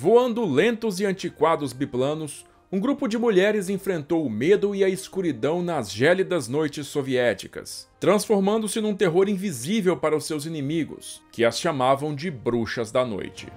Voando lentos e antiquados biplanos, um grupo de mulheres enfrentou o medo e a escuridão nas gélidas noites soviéticas, transformando-se num terror invisível para os seus inimigos, que as chamavam de bruxas da noite.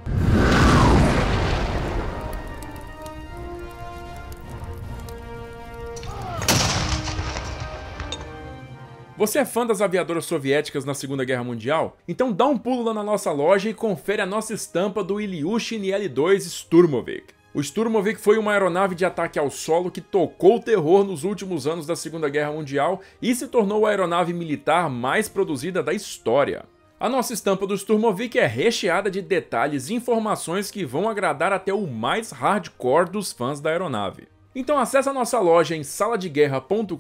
Você é fã das aviadoras soviéticas na Segunda Guerra Mundial? Então dá um pulo lá na nossa loja e confere a nossa estampa do Ilyushin IL-2 Sturmovik. O Sturmovik foi uma aeronave de ataque ao solo que tocou o terror nos últimos anos da Segunda Guerra Mundial e se tornou a aeronave militar mais produzida da história. A nossa estampa do Sturmovik é recheada de detalhes e informações que vão agradar até o mais hardcore dos fãs da aeronave. Então acesse a nossa loja em saladeguerra.com.br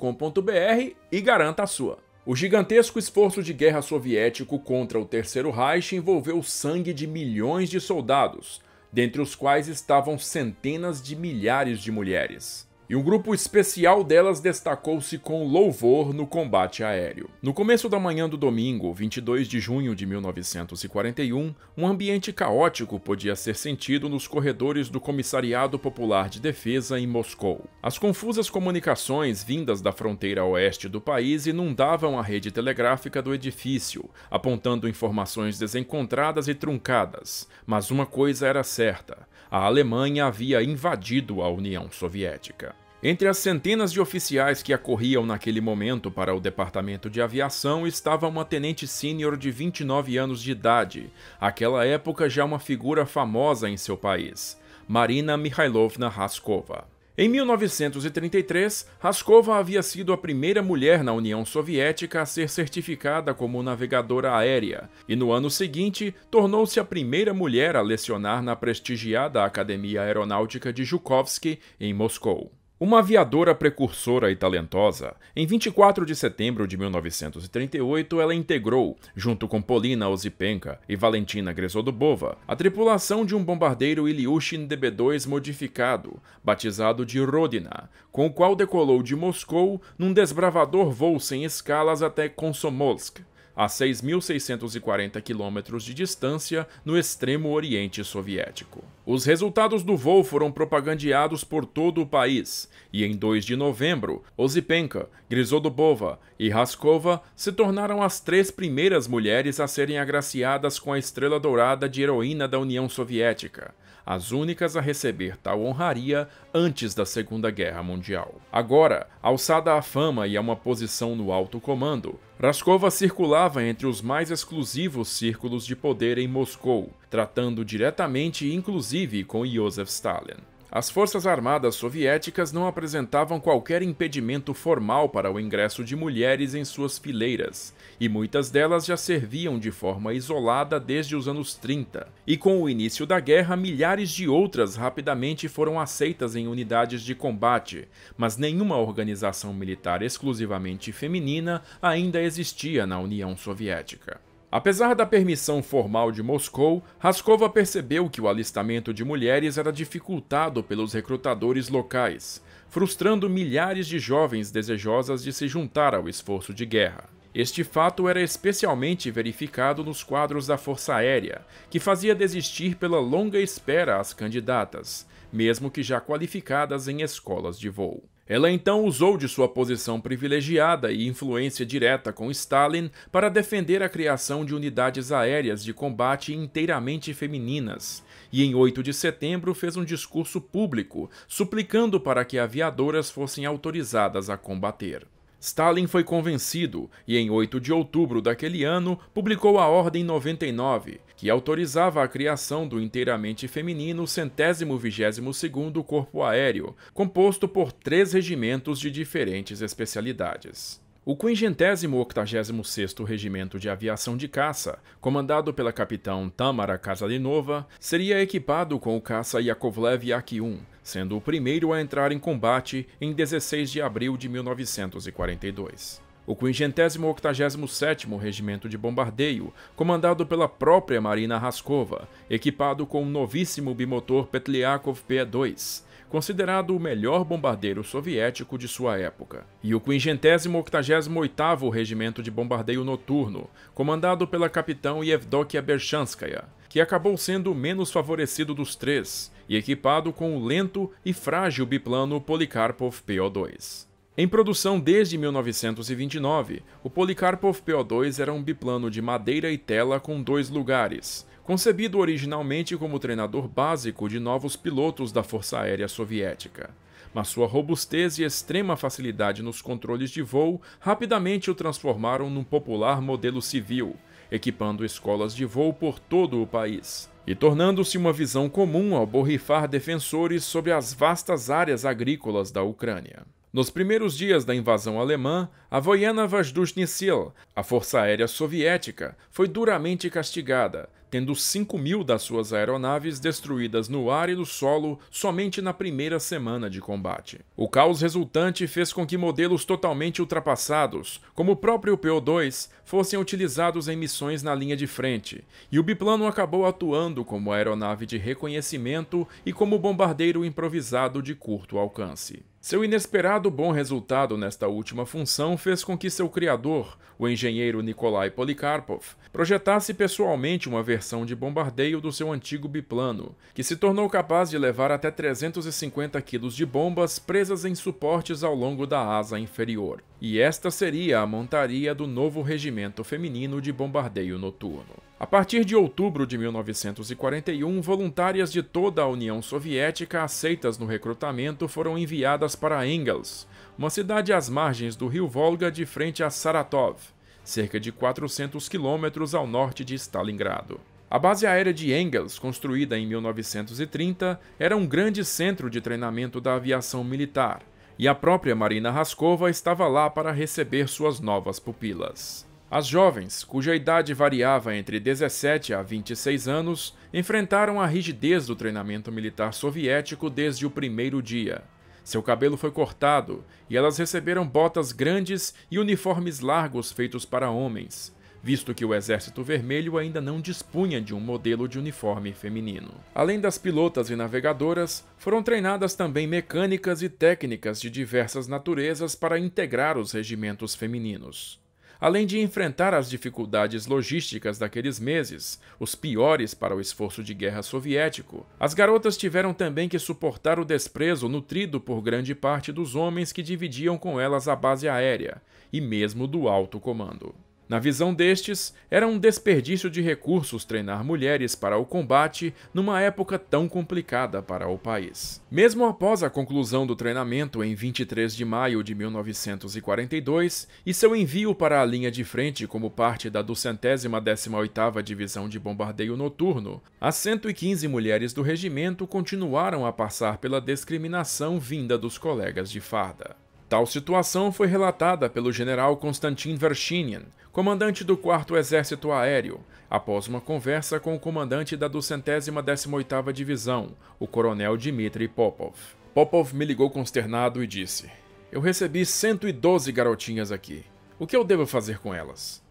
e garanta a sua. O gigantesco esforço de guerra soviético contra o Terceiro Reich envolveu o sangue de milhões de soldados, dentre os quais estavam centenas de milhares de mulheres e um grupo especial delas destacou-se com louvor no combate aéreo. No começo da manhã do domingo, 22 de junho de 1941, um ambiente caótico podia ser sentido nos corredores do Comissariado Popular de Defesa em Moscou. As confusas comunicações vindas da fronteira oeste do país inundavam a rede telegráfica do edifício, apontando informações desencontradas e truncadas. Mas uma coisa era certa: a Alemanha havia invadido a União Soviética. Entre as centenas de oficiais que acorriam naquele momento para o Departamento de Aviação estava uma tenente sênior de 29 anos de idade, aquela época já uma figura famosa em seu país, Marina Mikhailovna Raskova. Em 1933, Raskova havia sido a primeira mulher na União Soviética a ser certificada como navegadora aérea, e no ano seguinte tornou-se a primeira mulher a lecionar na prestigiada Academia Aeronáutica de Zhukovsky, em Moscou. Uma aviadora precursora e talentosa, em 24 de setembro de 1938 ela integrou, junto com Polina Osipenka e Valentina Gresodubova, a tripulação de um bombardeiro Ilyushin DB-2 modificado, batizado de Rodina, com o qual decolou de Moscou num desbravador voo sem escalas até Komsomolsk, a 6.640 quilômetros de distância no extremo oriente soviético. Os resultados do voo foram propagandeados por todo o país, e em 2 de novembro, Osipenka, Grisodobova e Raskova se tornaram as três primeiras mulheres a serem agraciadas com a Estrela Dourada de Heroína da União Soviética, as únicas a receber tal honraria antes da Segunda Guerra Mundial. Agora, alçada à fama e a uma posição no alto comando, Raskova circulava entre os mais exclusivos círculos de poder em Moscou, tratando diretamente inclusive com Josef Stalin. As forças armadas soviéticas não apresentavam qualquer impedimento formal para o ingresso de mulheres em suas fileiras, e muitas delas já serviam de forma isolada desde os anos 30. E com o início da guerra, milhares de outras rapidamente foram aceitas em unidades de combate, mas nenhuma organização militar exclusivamente feminina ainda existia na União Soviética. Apesar da permissão formal de Moscou, Raskova percebeu que o alistamento de mulheres era dificultado pelos recrutadores locais, frustrando milhares de jovens desejosas de se juntar ao esforço de guerra. Este fato era especialmente verificado nos quadros da Força Aérea, que fazia desistir pela longa espera as candidatas, mesmo que já qualificadas em escolas de voo. Ela então usou de sua posição privilegiada e influência direta com Stalin para defender a criação de unidades aéreas de combate inteiramente femininas, e em 8 de setembro fez um discurso público suplicando para que aviadoras fossem autorizadas a combater. Stalin foi convencido e, em 8 de outubro daquele ano, publicou a Ordem 99, que autorizava a criação do inteiramente feminino centésimo vigésimo segundo Corpo Aéreo, composto por três regimentos de diferentes especialidades. O 586 sexto Regimento de Aviação de Caça, comandado pela capitão Tamara Casalinova, seria equipado com o caça Yakovlev Yak-1, sendo o primeiro a entrar em combate em 16 de abril de 1942 o 587º Regimento de Bombardeio, comandado pela própria Marina Raskova, equipado com o novíssimo bimotor Petliakov P-2, considerado o melhor bombardeiro soviético de sua época, e o 588º Regimento de Bombardeio Noturno, comandado pela capitão Yevdokia Bershanskaya, que acabou sendo o menos favorecido dos três, e equipado com o lento e frágil biplano Polikarpov PO-2. Em produção desde 1929, o Polikarpov PO2 era um biplano de madeira e tela com dois lugares. Concebido originalmente como treinador básico de novos pilotos da Força Aérea Soviética. Mas sua robustez e extrema facilidade nos controles de voo rapidamente o transformaram num popular modelo civil, equipando escolas de voo por todo o país e tornando-se uma visão comum ao borrifar defensores sobre as vastas áreas agrícolas da Ucrânia. Nos primeiros dias da invasão alemã, a Voiena Vazdushnisil, a Força Aérea Soviética, foi duramente castigada, tendo 5 mil das suas aeronaves destruídas no ar e no solo somente na primeira semana de combate. O caos resultante fez com que modelos totalmente ultrapassados, como o próprio PO-2, fossem utilizados em missões na linha de frente, e o biplano acabou atuando como aeronave de reconhecimento e como bombardeiro improvisado de curto alcance. Seu inesperado bom resultado nesta última função fez com que seu criador, o engenheiro Nikolai Polikarpov, projetasse pessoalmente uma versão de bombardeio do seu antigo biplano, que se tornou capaz de levar até 350 quilos de bombas presas em suportes ao longo da asa inferior. E esta seria a montaria do novo regimento feminino de bombardeio noturno. A partir de outubro de 1941, voluntárias de toda a União Soviética aceitas no recrutamento foram enviadas para Engels, uma cidade às margens do rio Volga de frente a Saratov, cerca de 400 quilômetros ao norte de Stalingrado. A base aérea de Engels, construída em 1930, era um grande centro de treinamento da aviação militar, e a própria Marina Raskova estava lá para receber suas novas pupilas. As jovens, cuja idade variava entre 17 a 26 anos, enfrentaram a rigidez do treinamento militar soviético desde o primeiro dia. Seu cabelo foi cortado e elas receberam botas grandes e uniformes largos feitos para homens, visto que o Exército Vermelho ainda não dispunha de um modelo de uniforme feminino. Além das pilotas e navegadoras, foram treinadas também mecânicas e técnicas de diversas naturezas para integrar os regimentos femininos. Além de enfrentar as dificuldades logísticas daqueles meses, os piores para o esforço de guerra soviético, as garotas tiveram também que suportar o desprezo nutrido por grande parte dos homens que dividiam com elas a base aérea, e mesmo do alto comando. Na visão destes, era um desperdício de recursos treinar mulheres para o combate numa época tão complicada para o país. Mesmo após a conclusão do treinamento em 23 de maio de 1942 e seu envio para a linha de frente como parte da 218ª Divisão de Bombardeio Noturno, as 115 mulheres do regimento continuaram a passar pela discriminação vinda dos colegas de farda. Tal situação foi relatada pelo general Konstantin Vershinian, comandante do 4 Exército Aéreo, após uma conversa com o comandante da 218ª Divisão, o coronel Dmitry Popov. Popov me ligou consternado e disse: "Eu recebi 112 garotinhas aqui. O que eu devo fazer com elas?"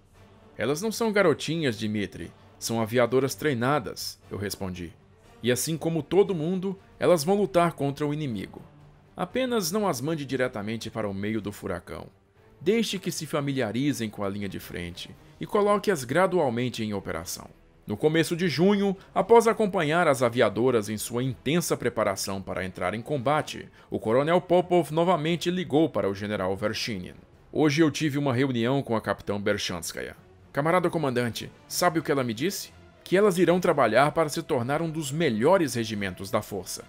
"Elas não são garotinhas, Dmitry, são aviadoras treinadas", eu respondi. "E assim como todo mundo, elas vão lutar contra o inimigo." Apenas não as mande diretamente para o meio do furacão. Deixe que se familiarizem com a linha de frente e coloque-as gradualmente em operação. No começo de junho, após acompanhar as aviadoras em sua intensa preparação para entrar em combate, o coronel Popov novamente ligou para o general Vershinin. Hoje eu tive uma reunião com a capitã Bershanskaya. Camarada comandante, sabe o que ela me disse? Que elas irão trabalhar para se tornar um dos melhores regimentos da força.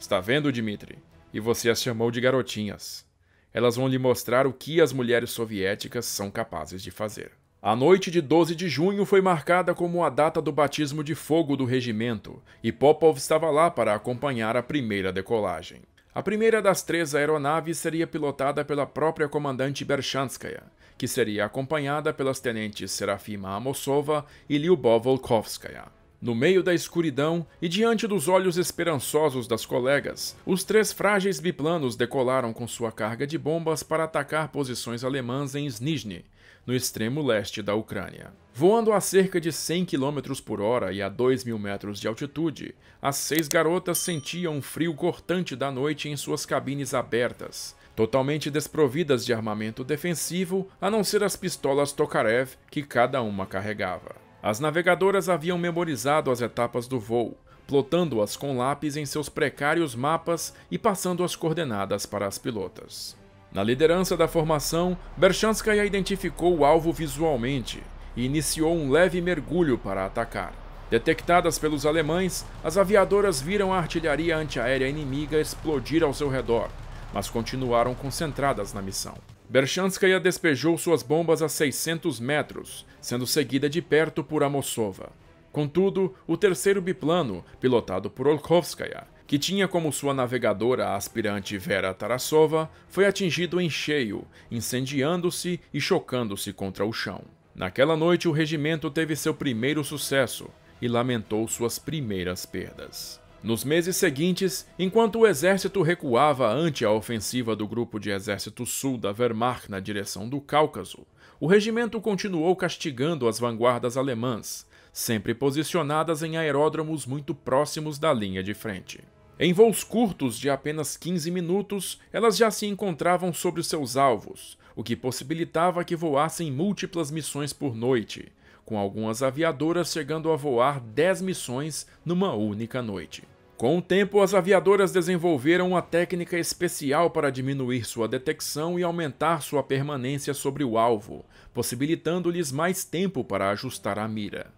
Está vendo, Dmitri? e você as chamou de garotinhas. Elas vão lhe mostrar o que as mulheres soviéticas são capazes de fazer. A noite de 12 de junho foi marcada como a data do batismo de fogo do regimento, e Popov estava lá para acompanhar a primeira decolagem. A primeira das três aeronaves seria pilotada pela própria comandante Bershanskaya, que seria acompanhada pelas tenentes Serafima Amosova e Lyubov Volkovskaya. No meio da escuridão e diante dos olhos esperançosos das colegas, os três frágeis biplanos decolaram com sua carga de bombas para atacar posições alemãs em Snizhny, no extremo leste da Ucrânia. Voando a cerca de 100 km por hora e a 2 mil metros de altitude, as seis garotas sentiam o frio cortante da noite em suas cabines abertas, totalmente desprovidas de armamento defensivo a não ser as pistolas Tokarev que cada uma carregava. As navegadoras haviam memorizado as etapas do voo, plotando-as com lápis em seus precários mapas e passando as coordenadas para as pilotas. Na liderança da formação, Berchanskaya identificou o alvo visualmente e iniciou um leve mergulho para atacar. Detectadas pelos alemães, as aviadoras viram a artilharia antiaérea inimiga explodir ao seu redor, mas continuaram concentradas na missão. Berchanskaya despejou suas bombas a 600 metros, sendo seguida de perto por Amossova. Contudo, o terceiro biplano, pilotado por Olkovskaya, que tinha como sua navegadora a aspirante Vera Tarasova, foi atingido em cheio, incendiando-se e chocando-se contra o chão. Naquela noite, o regimento teve seu primeiro sucesso e lamentou suas primeiras perdas. Nos meses seguintes, enquanto o exército recuava ante a ofensiva do Grupo de Exército Sul da Wehrmacht na direção do Cáucaso, o regimento continuou castigando as vanguardas alemãs, sempre posicionadas em aeródromos muito próximos da linha de frente. Em voos curtos de apenas 15 minutos, elas já se encontravam sobre seus alvos, o que possibilitava que voassem múltiplas missões por noite, com algumas aviadoras chegando a voar 10 missões numa única noite. Com o tempo, as aviadoras desenvolveram uma técnica especial para diminuir sua detecção e aumentar sua permanência sobre o alvo, possibilitando-lhes mais tempo para ajustar a mira.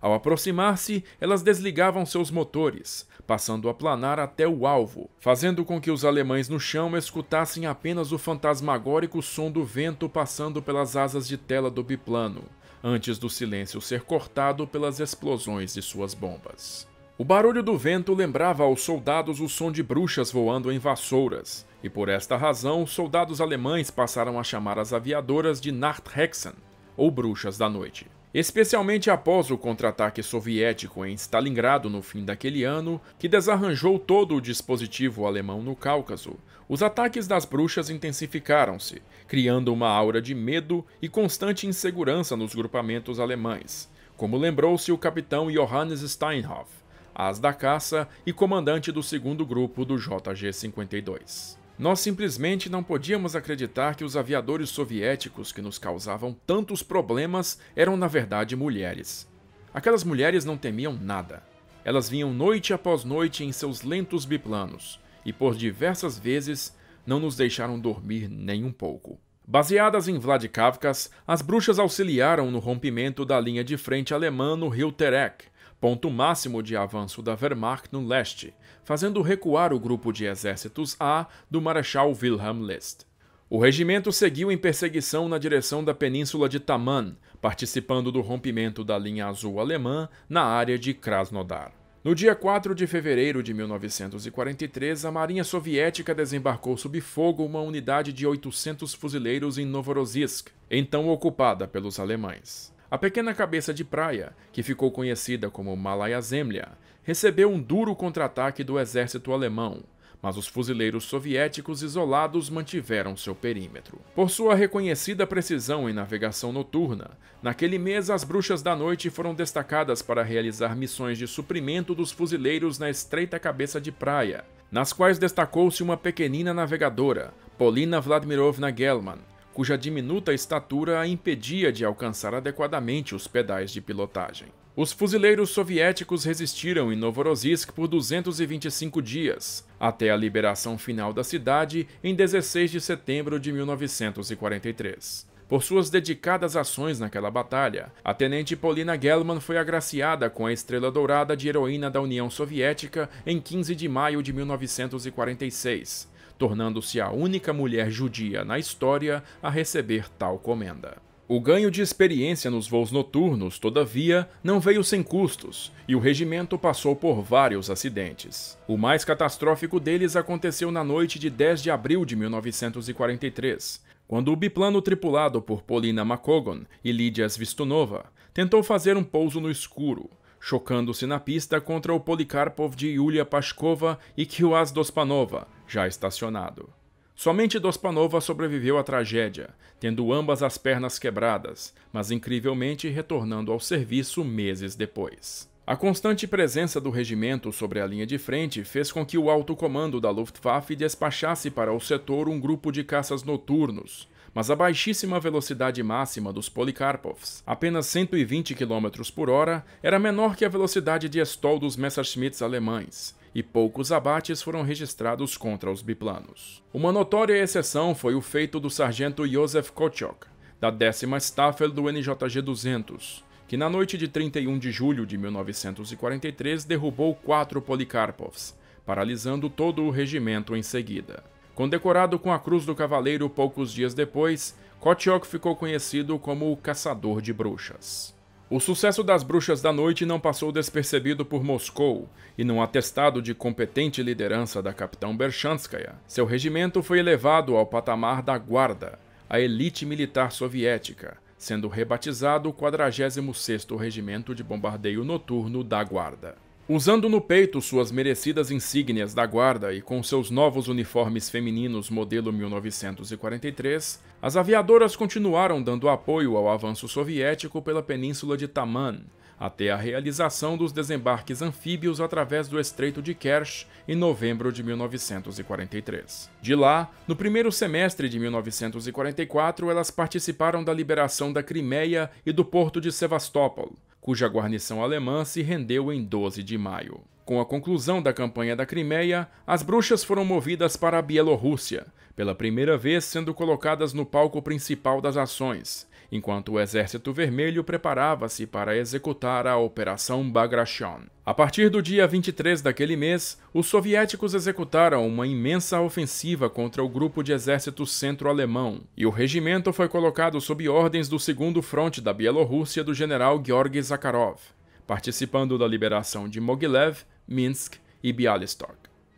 Ao aproximar-se, elas desligavam seus motores, passando a planar até o alvo, fazendo com que os alemães no chão escutassem apenas o fantasmagórico som do vento passando pelas asas de tela do biplano, antes do silêncio ser cortado pelas explosões de suas bombas. O barulho do vento lembrava aos soldados o som de bruxas voando em vassouras, e por esta razão soldados alemães passaram a chamar as aviadoras de Nachthexen, ou bruxas da noite. Especialmente após o contra-ataque soviético em Stalingrado no fim daquele ano, que desarranjou todo o dispositivo alemão no Cáucaso, os ataques das bruxas intensificaram-se, criando uma aura de medo e constante insegurança nos grupamentos alemães, como lembrou-se o capitão Johannes Steinhoff as da caça e comandante do segundo grupo do JG-52. Nós simplesmente não podíamos acreditar que os aviadores soviéticos que nos causavam tantos problemas eram, na verdade, mulheres. Aquelas mulheres não temiam nada. Elas vinham noite após noite em seus lentos biplanos e, por diversas vezes, não nos deixaram dormir nem um pouco. Baseadas em Vladikavkaz, as bruxas auxiliaram no rompimento da linha de frente alemã no rio Terek, ponto máximo de avanço da Wehrmacht no leste, fazendo recuar o grupo de exércitos A do Marechal Wilhelm List. O regimento seguiu em perseguição na direção da península de Taman, participando do rompimento da linha azul alemã na área de Krasnodar. No dia 4 de fevereiro de 1943, a Marinha Soviética desembarcou sob fogo uma unidade de 800 fuzileiros em Novorossiysk, então ocupada pelos alemães. A pequena cabeça de praia, que ficou conhecida como Malaya Zemlya, recebeu um duro contra-ataque do exército alemão, mas os fuzileiros soviéticos isolados mantiveram seu perímetro. Por sua reconhecida precisão em navegação noturna, naquele mês as bruxas da noite foram destacadas para realizar missões de suprimento dos fuzileiros na estreita cabeça de praia, nas quais destacou-se uma pequenina navegadora, Polina Vladimirovna Gelman, cuja diminuta estatura a impedia de alcançar adequadamente os pedais de pilotagem. Os fuzileiros soviéticos resistiram em Novorossiysk por 225 dias, até a liberação final da cidade em 16 de setembro de 1943. Por suas dedicadas ações naquela batalha, a tenente Polina Gelman foi agraciada com a Estrela Dourada de Heroína da União Soviética em 15 de maio de 1946, tornando-se a única mulher judia na história a receber tal comenda. O ganho de experiência nos voos noturnos, todavia, não veio sem custos, e o regimento passou por vários acidentes. O mais catastrófico deles aconteceu na noite de 10 de abril de 1943, quando o biplano tripulado por Polina Makogon e Lídia Svistunova tentou fazer um pouso no escuro, chocando-se na pista contra o Polikarpov de Yulia Pashkova e Kiwas Dospanova, já estacionado. Somente Dospanova sobreviveu à tragédia, tendo ambas as pernas quebradas, mas incrivelmente retornando ao serviço meses depois. A constante presença do regimento sobre a linha de frente fez com que o alto comando da Luftwaffe despachasse para o setor um grupo de caças noturnos, mas a baixíssima velocidade máxima dos Polikarpovs, apenas 120 km por hora, era menor que a velocidade de estol dos Messerschmitts alemães, e poucos abates foram registrados contra os biplanos. Uma notória exceção foi o feito do sargento Josef Kochok, da 10 Staffel do NJG 200, que na noite de 31 de julho de 1943 derrubou quatro Polikarpovs, paralisando todo o regimento em seguida. Condecorado com a Cruz do Cavaleiro poucos dias depois, Kotiok ficou conhecido como o Caçador de Bruxas. O sucesso das Bruxas da Noite não passou despercebido por Moscou, e num atestado de competente liderança da capitão Berchanskaya, seu regimento foi elevado ao patamar da Guarda, a elite militar soviética, sendo rebatizado o 46º Regimento de Bombardeio Noturno da Guarda. Usando no peito suas merecidas insígnias da guarda e com seus novos uniformes femininos modelo 1943, as aviadoras continuaram dando apoio ao avanço soviético pela península de Taman, até a realização dos desembarques anfíbios através do Estreito de Kerch em novembro de 1943. De lá, no primeiro semestre de 1944, elas participaram da liberação da Crimeia e do porto de Sevastopol, cuja guarnição alemã se rendeu em 12 de maio. Com a conclusão da campanha da Crimeia, as bruxas foram movidas para a Bielorrússia, pela primeira vez sendo colocadas no palco principal das ações, enquanto o Exército Vermelho preparava-se para executar a Operação Bagration. A partir do dia 23 daquele mês, os soviéticos executaram uma imensa ofensiva contra o grupo de exército centro-alemão, e o regimento foi colocado sob ordens do segundo fronte da Bielorrússia do general Georgy Zakharov, participando da liberação de Mogilev, Minsk e Bialystok.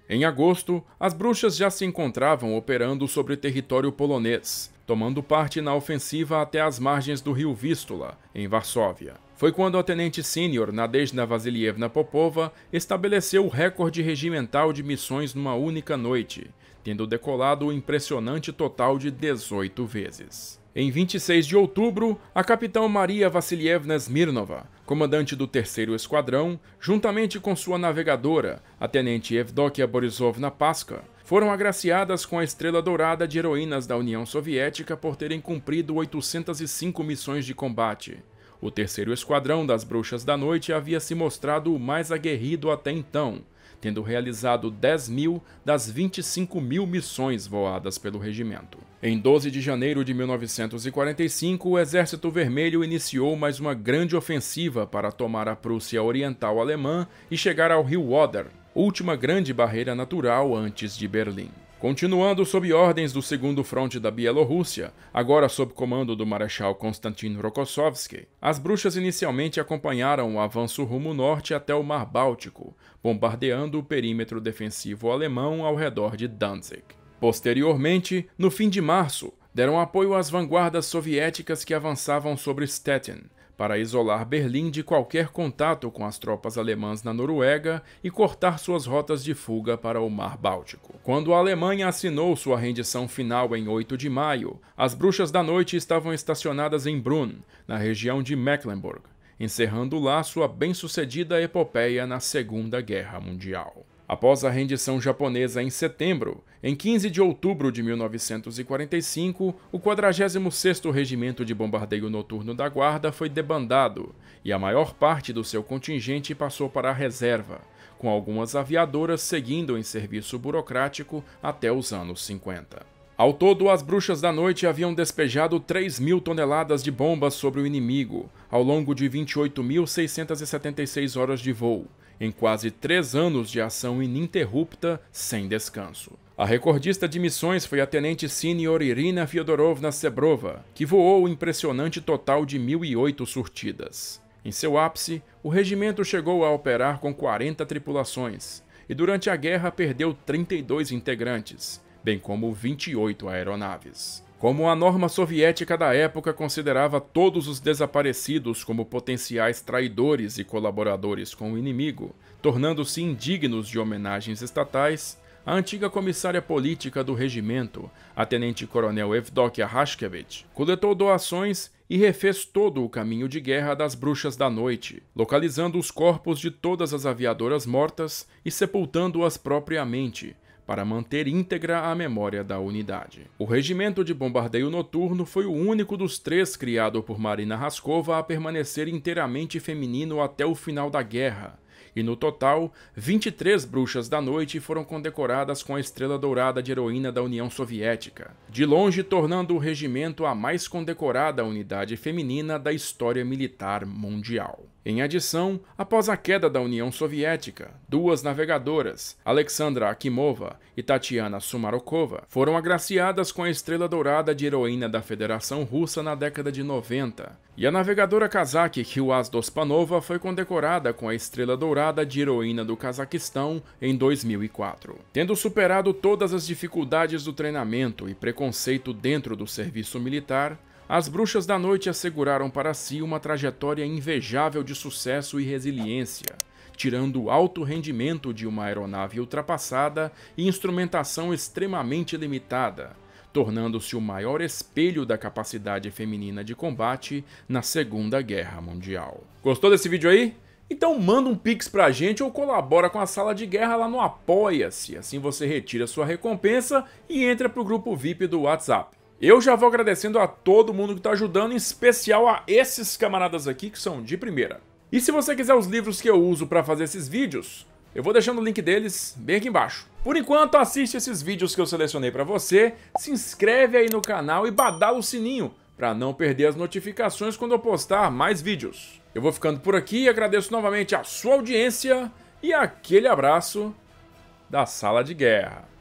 Em agosto, as bruxas já se encontravam operando sobre o território polonês, tomando parte na ofensiva até as margens do rio Vístula, em Varsóvia. Foi quando a tenente sênior Nadezhda Vasilievna Popova estabeleceu o recorde regimental de missões numa única noite, tendo decolado o impressionante total de 18 vezes. Em 26 de outubro, a capitão Maria Vassilievna Smirnova, comandante do 3 Esquadrão, juntamente com sua navegadora, a tenente Evdokia Borisovna Paska, foram agraciadas com a Estrela Dourada de Heroínas da União Soviética por terem cumprido 805 missões de combate. O terceiro esquadrão das Bruxas da Noite havia se mostrado o mais aguerrido até então, tendo realizado 10 mil das 25 mil missões voadas pelo regimento. Em 12 de janeiro de 1945, o Exército Vermelho iniciou mais uma grande ofensiva para tomar a Prússia Oriental Alemã e chegar ao rio Oder, última grande barreira natural antes de Berlim. Continuando sob ordens do Segundo Fronte da Bielorrússia, agora sob comando do Marechal Konstantin Rokossovsky, as bruxas inicialmente acompanharam o avanço rumo norte até o Mar Báltico, bombardeando o perímetro defensivo alemão ao redor de Danzig. Posteriormente, no fim de março, deram apoio às vanguardas soviéticas que avançavam sobre Stettin, para isolar Berlim de qualquer contato com as tropas alemãs na Noruega e cortar suas rotas de fuga para o Mar Báltico. Quando a Alemanha assinou sua rendição final em 8 de maio, as Bruxas da Noite estavam estacionadas em Brunn, na região de Mecklenburg, encerrando lá sua bem-sucedida epopeia na Segunda Guerra Mundial. Após a rendição japonesa em setembro, em 15 de outubro de 1945, o 46º Regimento de Bombardeio Noturno da Guarda foi debandado e a maior parte do seu contingente passou para a reserva, com algumas aviadoras seguindo em serviço burocrático até os anos 50. Ao todo, as Bruxas da Noite haviam despejado 3 mil toneladas de bombas sobre o inimigo, ao longo de 28.676 horas de voo, em quase três anos de ação ininterrupta, sem descanso. A recordista de missões foi a tenente senior Irina Fyodorovna Sebrova, que voou o impressionante total de 1.008 surtidas. Em seu ápice, o regimento chegou a operar com 40 tripulações e durante a guerra perdeu 32 integrantes, bem como 28 aeronaves. Como a norma soviética da época considerava todos os desaparecidos como potenciais traidores e colaboradores com o inimigo, tornando-se indignos de homenagens estatais, a antiga comissária política do regimento, a tenente-coronel Evdokia Hashkevich, coletou doações e refez todo o caminho de guerra das Bruxas da Noite, localizando os corpos de todas as aviadoras mortas e sepultando-as propriamente, para manter íntegra a memória da unidade. O regimento de bombardeio noturno foi o único dos três criado por Marina Raskova a permanecer inteiramente feminino até o final da guerra. E no total, 23 bruxas da noite foram condecoradas com a Estrela Dourada de Heroína da União Soviética, de longe tornando o regimento a mais condecorada unidade feminina da história militar mundial. Em adição, após a queda da União Soviética, duas navegadoras, Alexandra Akimova e Tatiana Sumarokova, foram agraciadas com a Estrela Dourada de Heroína da Federação Russa na década de 90, e a navegadora cazaque Hilaz Dospanova foi condecorada com a Estrela Dourada de Heroína do Cazaquistão em 2004. Tendo superado todas as dificuldades do treinamento e preconceito dentro do serviço militar, as Bruxas da Noite asseguraram para si uma trajetória invejável de sucesso e resiliência, tirando alto rendimento de uma aeronave ultrapassada e instrumentação extremamente limitada, tornando-se o maior espelho da capacidade feminina de combate na Segunda Guerra Mundial. Gostou desse vídeo aí? Então manda um pix pra gente ou colabora com a sala de guerra lá no Apoia-se, assim você retira sua recompensa e entra pro grupo VIP do WhatsApp. Eu já vou agradecendo a todo mundo que está ajudando, em especial a esses camaradas aqui que são de primeira. E se você quiser os livros que eu uso para fazer esses vídeos, eu vou deixando o link deles bem aqui embaixo. Por enquanto, assiste esses vídeos que eu selecionei para você, se inscreve aí no canal e badala o sininho para não perder as notificações quando eu postar mais vídeos. Eu vou ficando por aqui, e agradeço novamente a sua audiência e aquele abraço da Sala de Guerra.